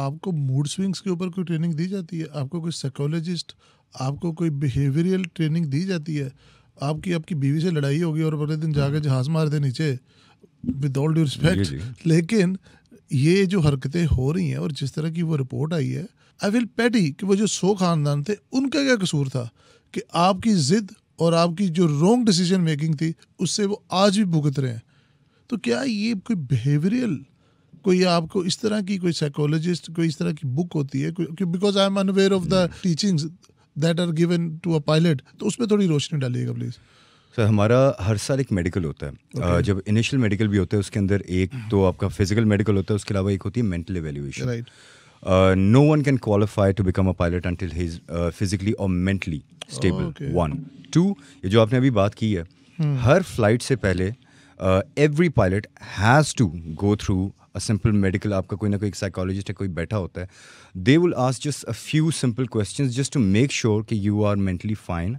आपको mood swings के ऊपर कोई ट्रेनिंग दी जाती है आपको कोई साइकोलॉजिस्ट आपको कोई बिहेवियरल ट्रेनिंग दी जाती है आपकी आपकी बीवी से लड़ाई होगी और अगले दिन जाकर जहाज हम्म। मार दे नीचे विद ऑल ड्यू रिस्पेक्ट लेकिन ये जो हरकतें हो रही हैं और जिस तरह की वो रिपोर्ट आई है आई विल पैटी कि वो जो सो खानदान थे उनका क्या कसूर था कि आपकी जिद और आपकी जो रॉन्ग डिसीजन मेकिंग थी उससे वो आज भी भुगत रहे हैं तो क्या ये कोई बिहेवियरल कोई आपको इस तरह की कोई साइकोलॉजिस्ट कोई इस तरह की बुक होती है because I am unaware of the teaching that are given to a pilot तो उसमें थोड़ी रोशनी डालिएगा प्लीज़ सर हमारा हर साल एक मेडिकल होता है okay. uh, जब इनिशियल मेडिकल भी होता है उसके अंदर एक hmm. तो आपका फिजिकल मेडिकल होता है उसके अलावा एक होती है mental evaluation no one can qualify to become a pilot until he physically और मेंटली स्टेबल वन टू ये जो आपने अभी बात की है hmm. हर फ्लाइट से पहले every pilot has to go through a simple medical आपका कोई ना कोई एक साइकोलॉजिस्ट है कोई बैठा होता है they will ask just a few simple question just to make sure कि यू आर मेंटली फाइन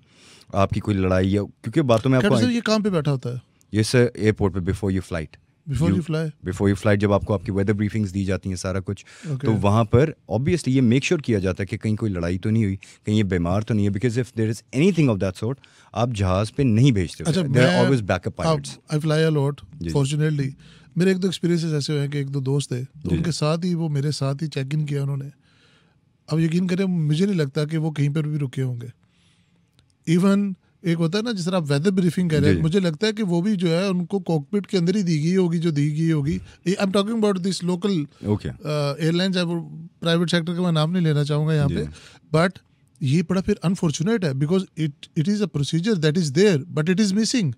आपकी कोई लड़ाई या क्योंकि बातों में आपको ये काम पे बैठा होता है ये सर एयरपोर्ट पे before you flight before you fly before you fly जब आपको आपकी वेदर ब्रीफिंग्स दी जाती हैं सारा कुछ okay. तो वहाँ पर ऑब्वियसली ये मेक श्योर sure किया जाता है कि कहीं कोई लड़ाई तो नहीं हुई कहीं ये बीमार तो नहीं है because if there is anything of that sort आप जहाज पे नहीं भेजते अच्छा, हाँ, मेरे एक दो एक्सपीरियंसेस ऐसे हुए हैं कि एक दो दोस्त है तो उनके साथ ही वो मेरे साथ ही चेक इन किया उन्होंने अब यकीन करें मुझे नहीं लगता कि वो कहीं पर भी रुके होंगे इवन एक होता है ना जिस तरह आप वेदर ब्रीफिंग कर रहे हैं मुझे लगता है कि वो भी जो है उनको कॉकपिट के अंदर ही दी गई होगी जो दी गई होगी I am talking about this local airlines private sector का मैं नाम नहीं लेना चाहूँगा यहाँ पे बट ये बड़ा फिर अनफॉर्चुनेट है because it it is a procedure that is there but it is missing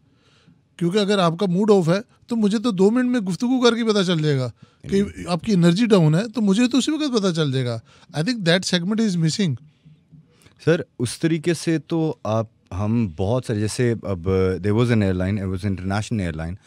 क्योंकि अगर आपका मूड ऑफ है तो मुझे तो दो मिनट में गुफ्तु करके पता चल जाएगा कि आपकी एनर्जी डाउन है तो मुझे तो उसी वक्त पता चल जाएगा I think that segment is missing sir उस तरीके से तो आप हम बहुत सारे जैसे अब there was an airline it was international airline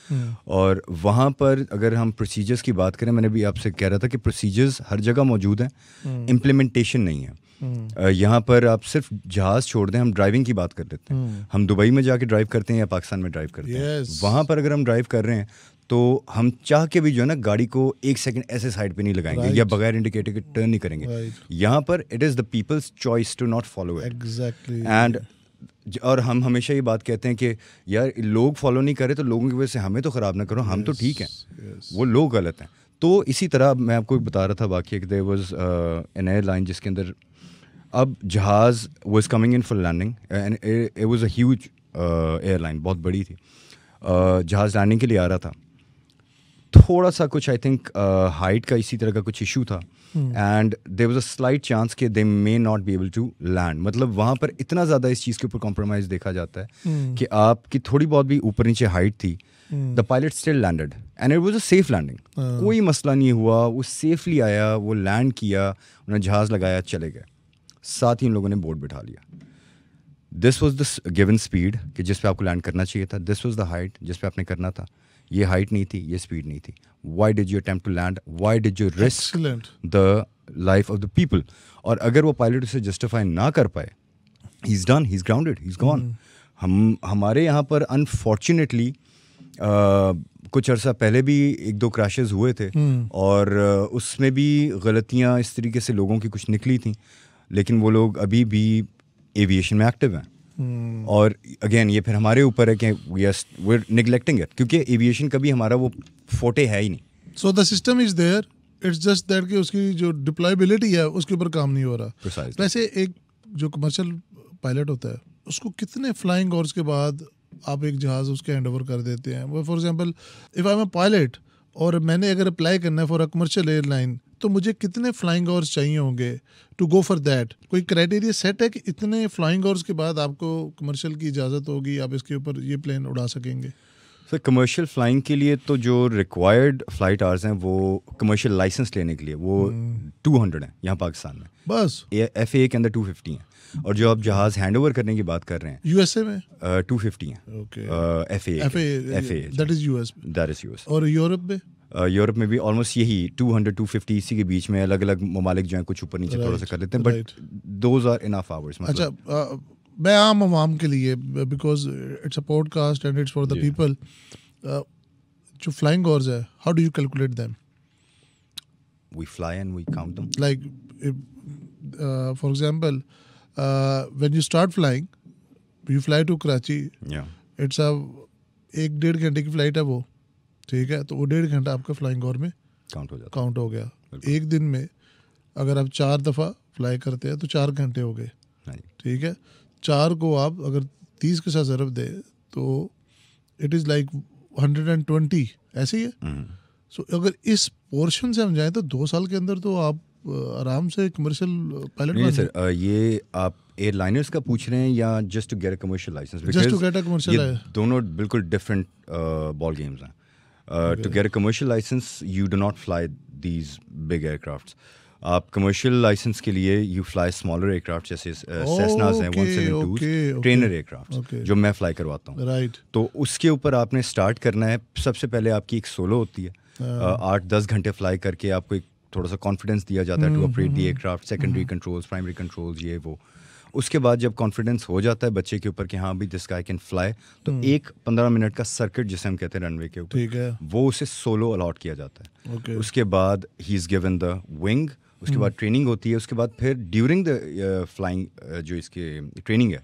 और वहाँ पर अगर हम प्रोसीजर्स की बात करें मैंने भी आपसे कह रहा था कि प्रोसीजर्स हर जगह मौजूद हैं इम्प्लीमेंटेशन hmm. नहीं है hmm. यहाँ पर आप सिर्फ जहाज छोड़ दें हम ड्राइविंग की बात कर लेते हैं hmm. हम दुबई में जाके ड्राइव करते हैं या पाकिस्तान में ड्राइव करते हैं वहाँ पर अगर हम ड्राइव कर रहे हैं तो हम चाह के भी जो है ना गाड़ी को एक सेकंड ऐसे साइड पे नहीं लगाएंगे right. या बगैर इंडिकेटर के टर्न नहीं करेंगे right. यहाँ पर it is the people's choice to not follow it exactly and और हम हमेशा ये बात कहते हैं कि यार लोग फॉलो नहीं करे तो लोगों की वजह से हमें तो ख़राब ना करो हम तो yes, तो ठीक हैं yes. वो लोग गलत हैं तो इसी तरह मैं आपको बता रहा था बाकी एक there was an airline जिसके अंदर अब जहाज़ was coming in for landing and it was a huge airline बहुत बड़ी थी uh, जहाज़ लैंडिंग के लिए आ रहा था थोड़ा सा कुछ आई थिंक हाइट का इसी तरह का कुछ इशू था and there was a slight chance के they may not be able to land मतलब वहाँ पर इतना ज़्यादा इस चीज़ के ऊपर कॉम्प्रोमाइज देखा जाता है hmm. कि आपकी थोड़ी बहुत भी ऊपर नीचे हाइट थी the pilot still landed and it was a safe landing कोई मसला नहीं हुआ वो सेफली आया वो लैंड किया उन्हें जहाज़ लगाया चले गए साथ ही उन लोगों ने बोर्ड बिठा लिया this was the given speed कि जिस पे आपको लैंड करना चाहिए था दिस वॉज द हाइट जिस पे आपने करना था ये हाइट नहीं थी ये स्पीड नहीं थी why did you attempt to land why did you risk the life of the people और अगर वो पायलट उसे जस्टिफाई ना कर पाए he is done he is grounded he is gone हम हमारे यहाँ पर अनफॉर्चुनेटली कुछ अरसा पहले भी एक दो क्रैशेज हुए थे hmm. और उसमें भी गलतियाँ इस तरीके से लोगों की कुछ निकली थी लेकिन वो लोग अभी भी एविएशन में एक्टिव हैं Hmm. और अगेन ये फिर हमारे ऊपर है कि we are we neglecting it क्योंकि एविएशन कभी हमारा वो फोटे है ही नहीं so the system is there it's just that कि उसकी जो डिप्लॉयबिलिटी है उसके ऊपर काम नहीं हो रहा वैसे एक जो कमर्शियल पायलट होता है उसको कितने फ्लाइंग और के बाद आप एक जहाज़ उसके हैंड ओवर कर देते हैं वो for example if I am a pilot और मैंने अगर अप्लाई करना है फॉर अ कमर्शियल एयरलाइन तो मुझे कितने फ्लाइंग आवर्स चाहिए होंगे टू गो फॉर दैट कोई क्राइटेरिया सेट है कि इतने फ्लाइंग आवर्स के बाद आपको कमर्शियल की इजाज़त होगी आप इसके ऊपर ये प्लेन उड़ा सकेंगे सर कमर्शियल फ्लाइंग के लिए तो जो रिक्वायर्ड फ्लाइट आवर्स हैं वो कमर्शियल लाइसेंस लेने के लिए वो टू हम्म। हंड्रेड हैं यहाँ पाकिस्तान में बस एफ ए के अंदर टू फिफ्टी हैं और जो आप जहाज हैंड ओवर करने की बात कर रहे हैं यूएसए में टू फिफ्टी हैं F A F at that is US that is US और यूरोप में यूरोप में भी ऑलमोस्ट यही 200 250 इसी के बीच में अलग अलग ममालिक जो हैं कुछ ऊपर नीचे थोड़ा सा कर लेते हैं but those are enough hours अच्छा मैं आम आवाम के लिए because it's a podcast and it's for the people जो फ्लाइंग ऑर्स है how do you calculate them we fly and we count them like uh, for example uh, when you start flying you fly to karachi yeah एक डेढ़ घंटे की flight है वो ठीक है तो वो डेढ़ घंटा आपका फ्लाइंग और में काउंट हो जाता काउंट हो गया एक दिन में अगर आप चार दफ़ा फ्लाई करते हैं तो चार घंटे हो गए ठीक है चार को आप अगर तीस के साथ ज़रब दें तो it is like hundred and twenty ऐसे ही है सो हम्म। so, अगर इस पोर्शन से हम जाएं तो दो साल के अंदर तो आप आराम से कमर्शियल पायलट नहीं सर ये आप एयरलाइनर्स का पूछ रहे हैं या just to get a commercial license just to get a commercial दोनों बिल्कुल डिफरेंट बॉल गेम्स हैं Uh, to get a commercial license, you do not fly these big aircrafts. आप कमर्शियल लाइसेंस के लिए यू फ्लाई स्मॉलर एयरक्राफ्ट जैसे सेसनाज uh, हैं one seven two trainer aircraft जो मैं फ्लाई करवाता हूँ राइट right. तो उसके ऊपर आपने स्टार्ट करना है सबसे पहले आपकी एक सोलो होती है हाँ। uh, आठ दस घंटे फ्लाई करके आपको एक थोड़ा सा कॉन्फिडेंस दिया जाता है to operate the aircraft secondary controls primary controls ये वो उसके बाद जब कॉन्फिडेंस हो जाता है बच्चे के ऊपर कि हाँ अभी दिस गाय कैन फ्लाई तो हम्म। एक पंद्रह मिनट का सर्किट जिसे हम कहते हैं रनवे के ऊपर वो उसे सोलो अलॉट किया जाता है okay. उसके बाद ही इज़ गिवन द विंग उसके हम्म। बाद ट्रेनिंग होती है उसके बाद फिर ड्यूरिंग द फ्लाइंग जो इसके ट्रेनिंग है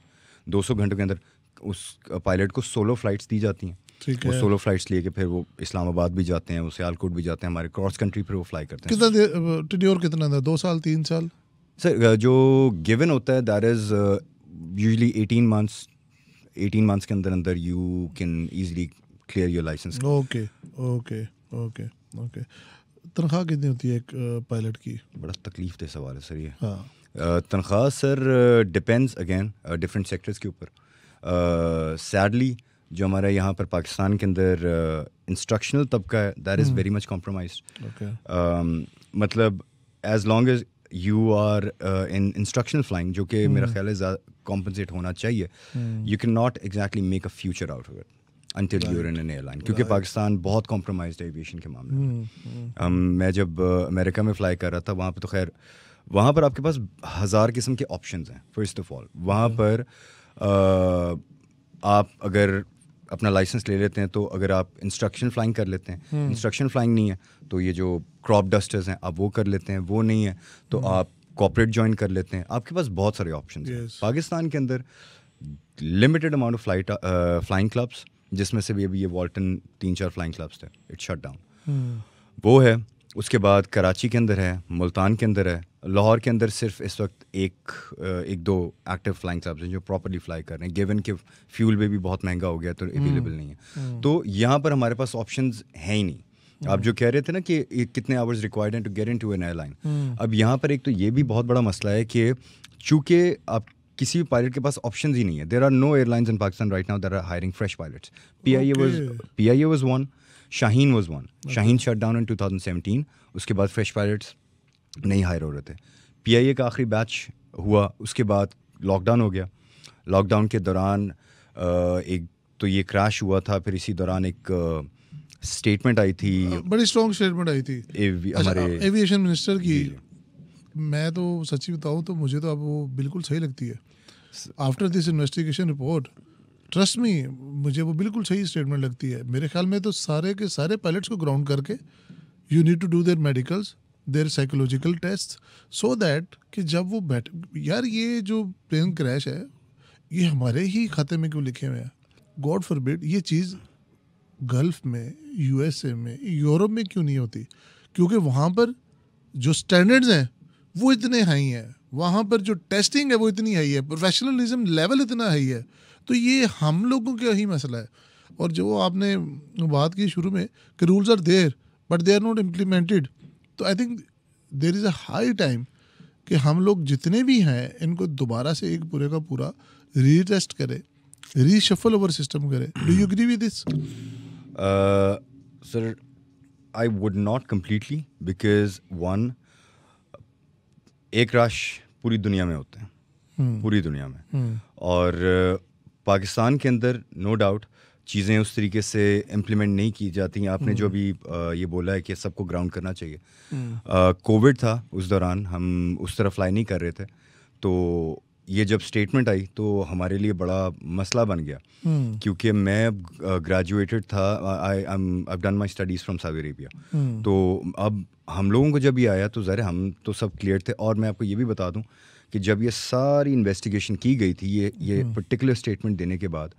दो घंटों के अंदर उस पायलट uh, को सोलो फ्लाइट्स दी जाती हैं वो सोलो फ्लाइट्स लेके फिर वो इस्लामाबाद भी जाते हैं वो सियालकोट भी जाते हैं हमारे क्रॉस कंट्री पर वो फ्लाई करते हैं कितना ट्योर uh, कितना दो साल तीन साल सर uh, जो गिवन होता है that is usually eighteen months eighteen months के अंदर अंदर you can easily clear your license okay okay okay okay तनख्वाह कितनी होती है एक पायलट uh, की बड़ा तकलीफ दे सवाल है सर ये हाँ uh, तनख्वाह sir depends again different sectors के ऊपर सैडली जो हमारा यहाँ पर पाकिस्तान के अंदर इंस्ट्रक्शनल तबका है that is very much compromise मतलब as long as you are in instructional flying जो कि मेरा hmm. ख्याल है कॉम्पनसेट होना चाहिए you can not exactly make a future out of it until you're in an airline क्योंकि पाकिस्तान बहुत कॉम्प्रोमाइज एविएशन के मामले में um, मैं जब uh, अमेरिका में फ्लाई कर रहा था वहाँ पर तो खैर वहाँ पर आपके पास हज़ार किस्म के ऑप्शन हैं फर्स्ट ऑफ ऑल वहाँ पर uh, आप अगर अपना लाइसेंस ले लेते हैं तो अगर आप इंस्ट्रक्शन फ्लाइंग कर लेते हैं इंस्ट्रक्शन हम्म। फ्लाइंग नहीं है तो ये जो क्रॉप डस्टर्स हैं आप वो कर लेते हैं वो नहीं है तो हम्म। आप कॉपरेट ज्वाइन कर लेते हैं आपके पास बहुत सारे ऑप्शन हैं पाकिस्तान के अंदर limited amount of flight flying clubs जिसमें से भी अभी ये वॉल्टन तीन चार फ्लाइंग क्लब्स थे इट्स शट डाउन वो है उसके बाद कराची के अंदर है मुल्तान के अंदर है लाहौर के अंदर सिर्फ इस वक्त एक एक दो एक्टिव फ्लाइंग क्लब्स हैं जो प्रॉपरली फ्लाई कर रहे हैं गिवन के फ्यूल पे भी बहुत महंगा हो गया तो अवेलेबल हम्म, नहीं है हम्म। तो यहाँ पर हमारे पास ऑप्शन है ही नहीं हम्म। आप जो कह रहे थे ना कि कितने आवर्स रिक्वायर्ड हैं to get into an airline अब यहाँ पर एक तो ये भी बहुत बड़ा मसला है कि चूंकि आप किसी भी पायलट के पास ऑप्शन ही नहीं है there are no airlines in Pakistan right now there are hiring fresh pilots P I A was P I A was one Shaheen was one Shaheen shut down in two thousand seventeen उसके बाद fresh pilots नहीं higher हो रहे थे P का आखिरी batch हुआ उसके बाद लॉकडाउन हो गया लॉकडाउन के दौरान एक तो ये क्रैश हुआ था फिर इसी दौरान एक स्टेटमेंट आई थी हाँ, बड़ी स्ट्रॉन्ग स्टेटमेंट आई थी अच्छा, हमारे एविएशन मिनिस्टर की मैं तो सच्ची बताऊँ तो मुझे तो अब वो बिल्कुल सही लगती है after this investigation report trust me मुझे वो बिल्कुल सही स्टेटमेंट लगती है मेरे ख्याल में तो सारे के सारे पायलट्स को ग्राउंड करके you need to do their medicals their psychological test so that कि जब वो बैठ यार ये जो प्लेन क्रैश है ये हमारे ही खाते में क्यों लिखे हुए हैं गॉड फॉर फॉरबिड ये चीज़ गल्फ में यूएसए में यूरोप में क्यों नहीं होती क्योंकि वहाँ पर जो स्टैंडर्ड्स हैं वो इतने हाई हैं वहाँ पर जो टेस्टिंग है वो इतनी हाई है प्रोफेशनलिज्म लेवल इतना हाई है तो ये हम लोगों का ही मसला है और जो आपने बात की शुरू में कि rules are there but they are not implemented तो I think there is a high time कि हम लोग जितने भी हैं इनको दोबारा से एक पूरे का पूरा रीटेस्ट करें रीशफल ओवर सिस्टम करें do you agree with this sir I would not completely because one एक राश पूरी दुनिया में होते हैं हम्म। पूरी दुनिया में हम्म। और uh, पाकिस्तान के अंदर नो डाउट चीज़ें उस तरीके से इम्प्लीमेंट नहीं की जाती आपने जो हम्म। अभी ये बोला है कि सबको ग्राउंड करना चाहिए कोविड हम्म। था उस दौरान हम उस तरह फ्लाई नहीं कर रहे थे तो ये जब स्टेटमेंट आई तो हमारे लिए बड़ा मसला बन गया हम्म। क्योंकि मैं ग्रेजुएटेड था I I done my studies from Saudi Arabia तो अब हम लोगों को जब ये आया तो ज़रा हम तो सब क्लियर थे और मैं आपको ये भी बता दूँ कि जब ये सारी इन्वेस्टिगेशन की गई थी ये ये पर्टिकुलर स्टेटमेंट देने के बाद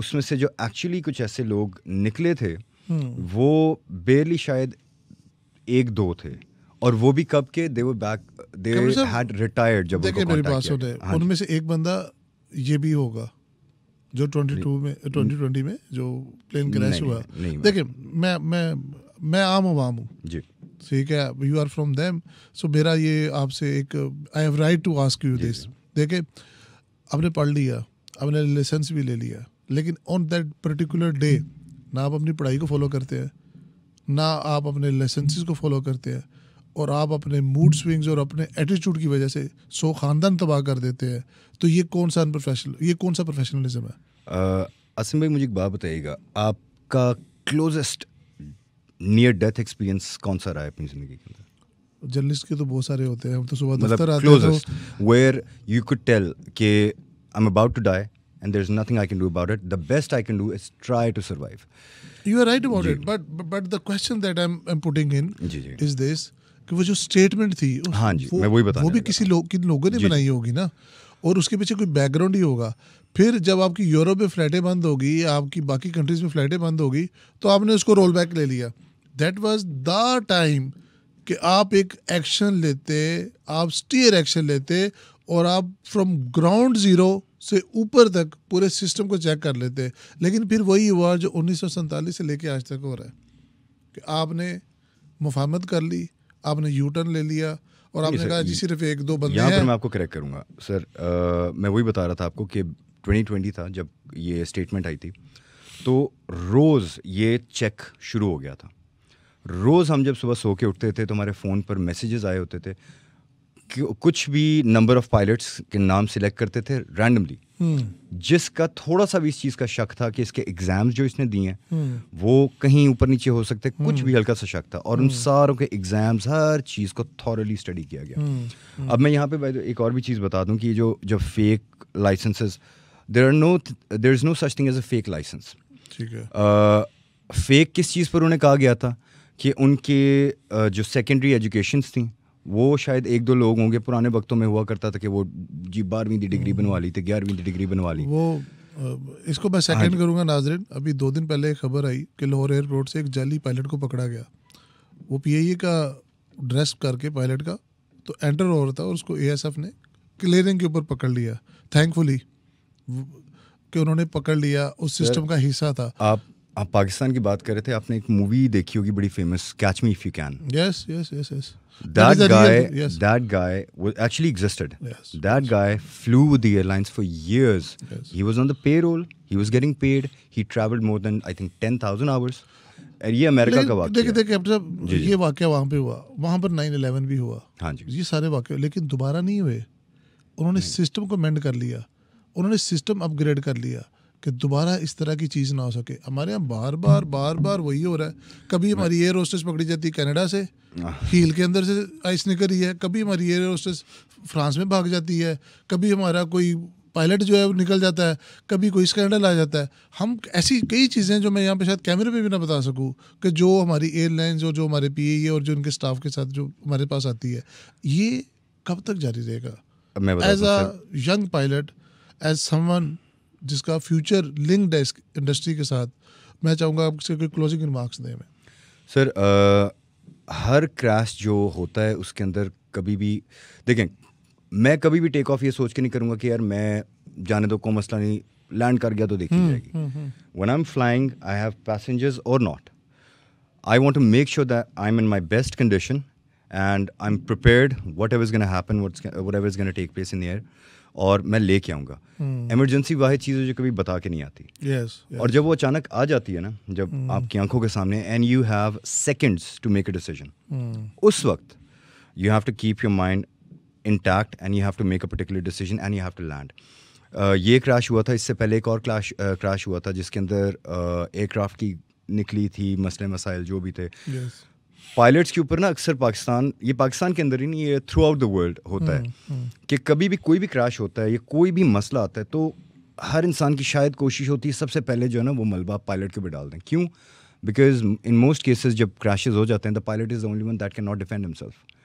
उसमें से जो एक्चुअली कुछ ऐसे लोग निकले थे हम्म। वो बेरली शायद एक दो थे और वो भी कब के they were back they had retired जब देखिए मेरी बात सुने हाँ उनमें से एक बंदा ये भी होगा जो 22 में 2020 में जो प्लेन क्रैश हुआ देखिए मैं मैं मैं आम आवाम हूँ जी ठीक है you are from them so मेरा ये आपसे एक I have right to ask you this देखिए आपने पढ़ लिया आपने लाइसेंस भी ले लिया लेकिन ऑन दैट पर्टिकुलर डे ना आप अपनी पढ़ाई को फॉलो करते हैं ना आप अपने लेसेंसेस को फॉलो करते हैं और आप अपने मूड स्विंग्स और अपने एटीट्यूड की वजह से सो खानदान तबाह कर देते हैं तो ये कौन सा अनप्रोफेशनल ये कौन सा प्रोफेशनलिज्म है असम भाई मुझे एक बात बताइएगा आपका क्लोजेस्ट नियर डेथ एक्सपीरियंस कौन सा रहा है अपनी ज़िंदगी के अंदर जर्नलिस्ट के तो बहुत सारे होते हैं हम तो सुबह मतलब दफ्तर आते हैं वेयर यू कुड टेल के I am about to die and there's nothing I can do about it. The best I can do is try to survive. You are right about जी. it, but but the question that I'm, I'm putting in जी, जी. is this कि वो जो statement थी हाँ जी, वो, मैं वही वो भी किसी लोग किन लोगों ने बनाई होगी ना और उसके पीछे कोई बैकग्राउंड ही होगा फिर जब आपकी यूरोप में फ्लाइटें बंद होगी आपकी बाकी कंट्रीज में फ्लाइटें बंद होगी तो आपने उसको रोल बैक ले लिया दैट वाज द टाइम कि आप एक एक्शन लेते आप स्टीयर एक्शन लेते और आप फ्रॉम ग्राउंड ज़ीरो से ऊपर तक पूरे सिस्टम को चेक कर लेते हैं लेकिन फिर वही हुआ जो उन्नीस से लेके आज तक हो रहा है कि आपने मुफामत कर ली आपने यू टर्न ले लिया और आपने कहा जी सिर्फ एक दो बंदे हैं पर मैं आपको करेक्ट करूँगा सर आ, मैं वही बता रहा था आपको कि 2020 था जब ये स्टेटमेंट आई थी तो रोज़ ये चेक शुरू हो गया था रोज़ हम जब सुबह सो के उठते थे तो हमारे फ़ोन पर मैसेजेस आए होते थे कुछ भी नंबर ऑफ पायलट्स के नाम सिलेक्ट करते थे रैंडमली हम्म। जिसका थोड़ा सा भी इस चीज़ का शक था कि इसके एग्ज़ाम्स जो इसने दिए हैं हम्म। वो कहीं ऊपर नीचे हो सकते कुछ भी हम्म। हल्का सा शक था और उन सारों के एग्ज़ाम्स हर चीज़ को थॉरली स्टडी किया गया अब मैं यहाँ पे एक और भी चीज़ बता दूँ कि जो जब fake licenses there are no there is no such thing as a fake license ठीक है फेक किस चीज़ पर उन्हें कहा गया था कि उनके जो सेकेंडरी एजुकेशन थी वो शायद एक दो लोग होंगे पुराने वक्तों में हुआ करता था कि वो जी बारहवीं की डिग्री बनवा ली थी ग्यारहवीं की डिग्री बनवा ली वो इसको मैं सेकंड हाँ। करूंगा नाजरिन अभी दो दिन पहले खबर आई कि लाहौर एयरपोर्ट से एक जाली पायलट को पकड़ा गया वो पी का ड्रेस करके पायलट का तो एंटर हो रहा था और उसको एएसएफ ने क्लियरिंग के ऊपर पकड़ लिया थैंकफुली कि उन्होंने पकड़ लिया उस सिस्टम का हिस्सा था आप आप पाकिस्तान की बात कर रहे थे आपने एक मूवी देखी होगी बड़ी famous catch me if you can yes yes yes yes that guy that guy actually existed that guy flew the airlines for years he was on the pay he was getting paid he travelled more than I think 10000 hours और ये America का वाक्य देखिए देखिए अब जब ये वाक्य वहां पे हुआ वहां पर 911 भी हुआ हां जी ये सारे वाक्य लेकिन दोबारा नहीं हुए उन्होंने सिस्टम को मेंड कर लिया उन्होंने सिस्टम अपग्रेड कर लिया कि दोबारा इस तरह की चीज़ ना हो सके हमारे यहाँ बार बार बार बार वही हो रहा है कभी हमारी एयर होस्टेस पकड़ी जाती है कैनेडा से हील हाँ। के अंदर से आइस निकल रही है कभी हमारी एयर होस्टेस फ्रांस में भाग जाती है कभी हमारा कोई पायलट जो है वो निकल जाता है कभी कोई स्कैंडल आ जाता है हम ऐसी कई चीज़ें जो मैं यहाँ पे शायद कैमरे पर भी ना बता सकूँ कि जो हमारी एयरलाइंस और जो हमारे पी e और जो उनके स्टाफ के साथ जो हमारे पास आती है ये कब तक जारी रहेगा as a young pilot as someone जिसका फ्यूचर लिंक्ड है इंडस्ट्री के साथ मैं चाहूँगा आपसे कोई क्लोजिंग रिमार्क्स दें मैं सर आ, हर क्रैश जो होता है उसके अंदर कभी भी देखें मैं कभी भी टेक ऑफ ये सोच के नहीं करूँगा कि यार मैं जाने दो कोई मसला नहीं लैंड कर गया तो देखी हम्म, जाएगी one I am flying I have passengers और not I want to make sure that I am in my best condition and I am prepared whatever is happen whatever is going to take place in और मैं लेके आऊंगा emergency वाहि चीज़ है जो कभी बता के नहीं आती yes, yes. और जब वो अचानक आ जाती है ना जब hmm. आपकी आंखों के सामने and you have seconds to make a decision उस वक्त you have to keep your mind intact and you have to make a particular decision and you have to land ये क्रैश हुआ था इससे पहले एक और क्रैश क्रैश हुआ था जिसके अंदर एयरक्राफ्ट की निकली थी मसले मसाइल जो भी थे yes. पायलट्स के ऊपर ना अक्सर पाकिस्तान ये पाकिस्तान के अंदर ही नहीं ये थ्रू आउट द वर्ल्ड होता हम्म, है हम्म। कि कभी भी कोई भी क्रैश होता है या कोई भी मसला आता है तो हर इंसान की शायद कोशिश होती है सबसे पहले जो है ना वो मलबा पायलट के ऊपर डाल दें क्यों बिकॉज इन मोस्ट केसेज जब क्रैशेज हो जाते हैं the pilot is only one that can not defend himself